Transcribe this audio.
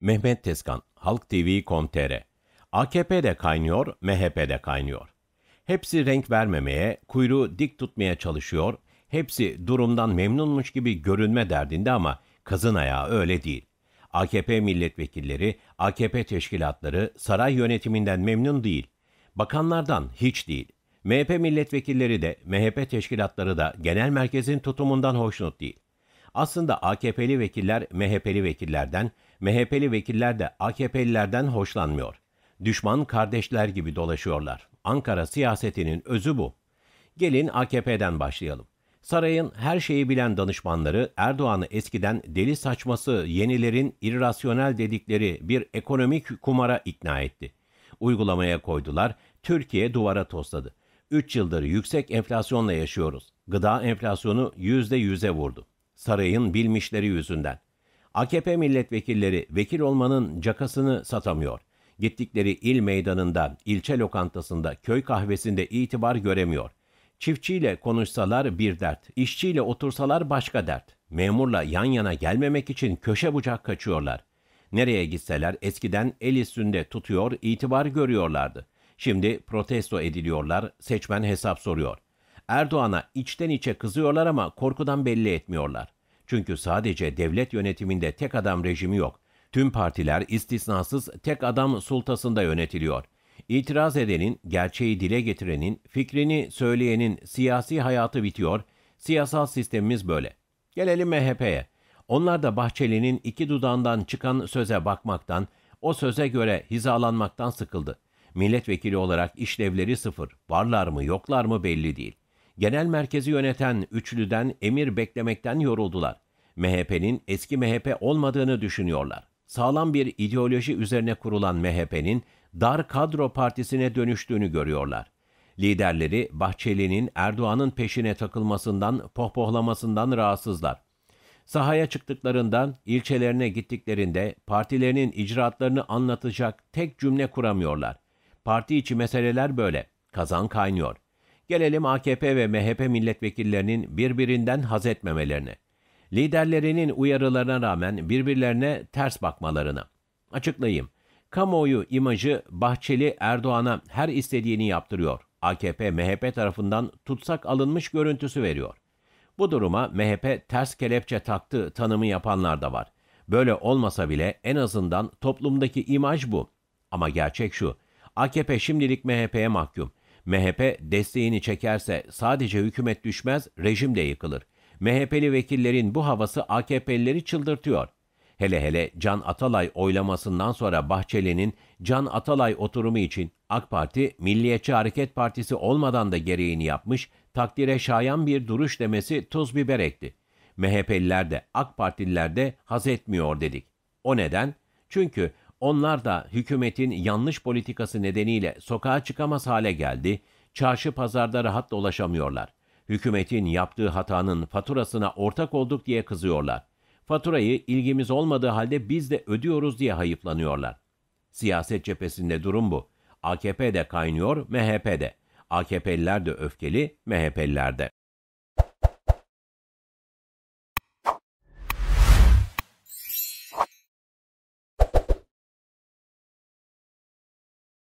Mehmet Tezkan, Halk TV.com.tr AKP'de kaynıyor, MHP'de kaynıyor. Hepsi renk vermemeye, kuyruğu dik tutmaya çalışıyor, hepsi durumdan memnunmuş gibi görünme derdinde ama kazın ayağı öyle değil. AKP milletvekilleri, AKP teşkilatları saray yönetiminden memnun değil. Bakanlardan hiç değil. MHP milletvekilleri de, MHP teşkilatları da genel merkezin tutumundan hoşnut değil. Aslında AKP'li vekiller MHP'li vekillerden, MHP'li vekiller de AKP'lilerden hoşlanmıyor. Düşman kardeşler gibi dolaşıyorlar. Ankara siyasetinin özü bu. Gelin AKP'den başlayalım. Sarayın her şeyi bilen danışmanları Erdoğan'ı eskiden deli saçması yenilerin irrasyonel dedikleri bir ekonomik kumara ikna etti. Uygulamaya koydular, Türkiye duvara tosladı. 3 yıldır yüksek enflasyonla yaşıyoruz. Gıda enflasyonu %100'e vurdu. Sarayın bilmişleri yüzünden. AKP milletvekilleri vekil olmanın cakasını satamıyor. Gittikleri il meydanında, ilçe lokantasında, köy kahvesinde itibar göremiyor. Çiftçiyle konuşsalar bir dert, işçiyle otursalar başka dert. Memurla yan yana gelmemek için köşe bucak kaçıyorlar. Nereye gitseler eskiden el üstünde tutuyor, itibar görüyorlardı. Şimdi protesto ediliyorlar, seçmen hesap soruyor. Erdoğan'a içten içe kızıyorlar ama korkudan belli etmiyorlar. Çünkü sadece devlet yönetiminde tek adam rejimi yok. Tüm partiler istisnasız tek adam sultasında yönetiliyor. İtiraz edenin, gerçeği dile getirenin, fikrini söyleyenin siyasi hayatı bitiyor. Siyasal sistemimiz böyle. Gelelim MHP'ye. Onlar da Bahçeli'nin iki dudağından çıkan söze bakmaktan, o söze göre hizalanmaktan sıkıldı. Milletvekili olarak işlevleri sıfır, varlar mı yoklar mı belli değil. Genel merkezi yöneten üçlüden emir beklemekten yoruldular. MHP'nin eski MHP olmadığını düşünüyorlar. Sağlam bir ideoloji üzerine kurulan MHP'nin dar kadro partisine dönüştüğünü görüyorlar. Liderleri Bahçeli'nin Erdoğan'ın peşine takılmasından, pohpohlamasından rahatsızlar. Sahaya çıktıklarında, ilçelerine gittiklerinde partilerinin icraatlarını anlatacak tek cümle kuramıyorlar. Parti içi meseleler böyle. Kazan kaynıyor.'' Gelelim AKP ve MHP milletvekillerinin birbirinden haz etmemelerine. Liderlerinin uyarılarına rağmen birbirlerine ters bakmalarına. Açıklayayım. Kamuoyu imajı Bahçeli Erdoğan'a her istediğini yaptırıyor. AKP MHP tarafından tutsak alınmış görüntüsü veriyor. Bu duruma MHP ters kelepçe taktı tanımı yapanlar da var. Böyle olmasa bile en azından toplumdaki imaj bu. Ama gerçek şu. AKP şimdilik MHP'ye mahkum. MHP desteğini çekerse sadece hükümet düşmez, rejim de yıkılır. MHP'li vekillerin bu havası AKP'lileri çıldırtıyor. Hele hele Can Atalay oylamasından sonra Bahçeli'nin Can Atalay oturumu için AK Parti, Milliyetçi Hareket Partisi olmadan da gereğini yapmış, takdire şayan bir duruş demesi tuz biber ekti. MHP'liler de AK Partililer de haz etmiyor dedik. O neden? Çünkü onlar da hükümetin yanlış politikası nedeniyle sokağa çıkamaz hale geldi, çarşı pazarda rahat dolaşamıyorlar. Hükümetin yaptığı hatanın faturasına ortak olduk diye kızıyorlar. Faturayı ilgimiz olmadığı halde biz de ödüyoruz diye hayıflanıyorlar. Siyaset cephesinde durum bu. AKP de kaynıyor, MHP de. AKP'liler de öfkeli, MHP'liler de.